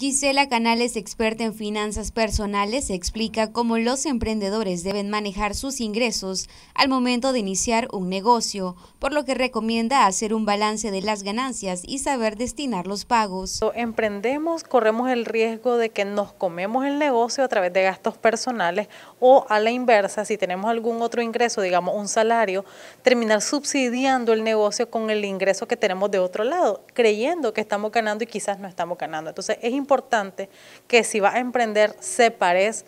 Gisela Canales, experta en finanzas personales, explica cómo los emprendedores deben manejar sus ingresos al momento de iniciar un negocio, por lo que recomienda hacer un balance de las ganancias y saber destinar los pagos. emprendemos, corremos el riesgo de que nos comemos el negocio a través de gastos personales o a la inversa, si tenemos algún otro ingreso, digamos un salario, terminar subsidiando el negocio con el ingreso que tenemos de otro lado, creyendo que estamos ganando y quizás no estamos ganando. Entonces es importante importante que si vas a emprender, separes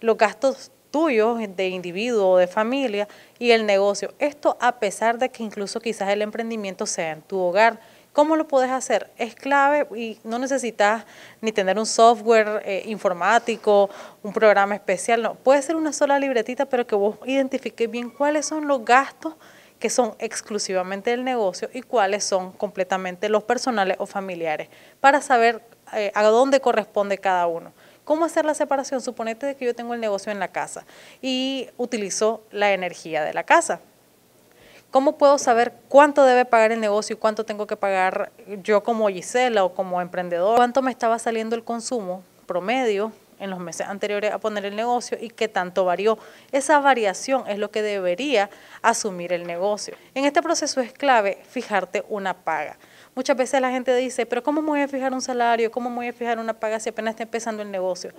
los gastos tuyos de individuo o de familia y el negocio. Esto a pesar de que incluso quizás el emprendimiento sea en tu hogar. ¿Cómo lo puedes hacer? Es clave y no necesitas ni tener un software eh, informático, un programa especial, no. Puede ser una sola libretita, pero que vos identifiques bien cuáles son los gastos que son exclusivamente del negocio y cuáles son completamente los personales o familiares, para saber eh, a dónde corresponde cada uno. ¿Cómo hacer la separación? Suponete que yo tengo el negocio en la casa y utilizo la energía de la casa. ¿Cómo puedo saber cuánto debe pagar el negocio y cuánto tengo que pagar yo como Gisela o como emprendedor? ¿Cuánto me estaba saliendo el consumo promedio en los meses anteriores a poner el negocio y qué tanto varió. Esa variación es lo que debería asumir el negocio. En este proceso es clave fijarte una paga. Muchas veces la gente dice, pero ¿cómo me voy a fijar un salario? ¿Cómo me voy a fijar una paga si apenas está empezando el negocio?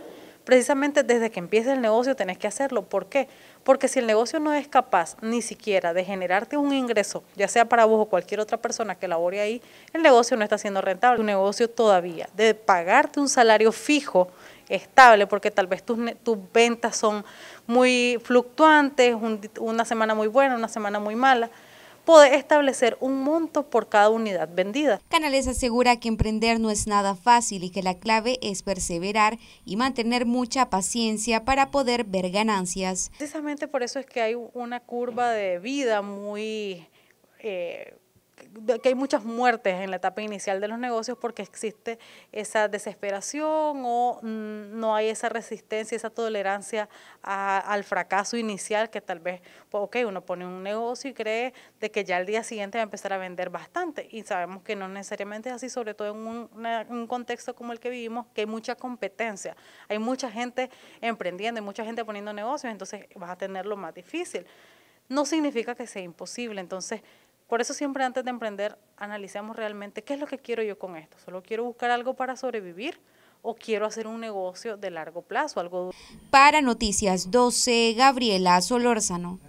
Precisamente desde que empiece el negocio tenés que hacerlo. ¿Por qué? Porque si el negocio no es capaz ni siquiera de generarte un ingreso, ya sea para vos o cualquier otra persona que labore ahí, el negocio no está siendo rentable. Tu negocio todavía, de pagarte un salario fijo, estable, porque tal vez tus, tus ventas son muy fluctuantes, una semana muy buena, una semana muy mala. Puede establecer un monto por cada unidad vendida. Canales asegura que emprender no es nada fácil y que la clave es perseverar y mantener mucha paciencia para poder ver ganancias. Precisamente por eso es que hay una curva de vida muy... Eh, que hay muchas muertes en la etapa inicial de los negocios porque existe esa desesperación o mm, no hay esa resistencia, esa tolerancia al fracaso inicial que tal vez, pues, ok, uno pone un negocio y cree de que ya al día siguiente va a empezar a vender bastante y sabemos que no necesariamente es así, sobre todo en un, un contexto como el que vivimos, que hay mucha competencia, hay mucha gente emprendiendo, y mucha gente poniendo negocios, entonces vas a tenerlo más difícil. No significa que sea imposible, entonces por eso siempre antes de emprender analicemos realmente qué es lo que quiero yo con esto. Solo quiero buscar algo para sobrevivir o quiero hacer un negocio de largo plazo, algo. Para Noticias 12, Gabriela Solórzano.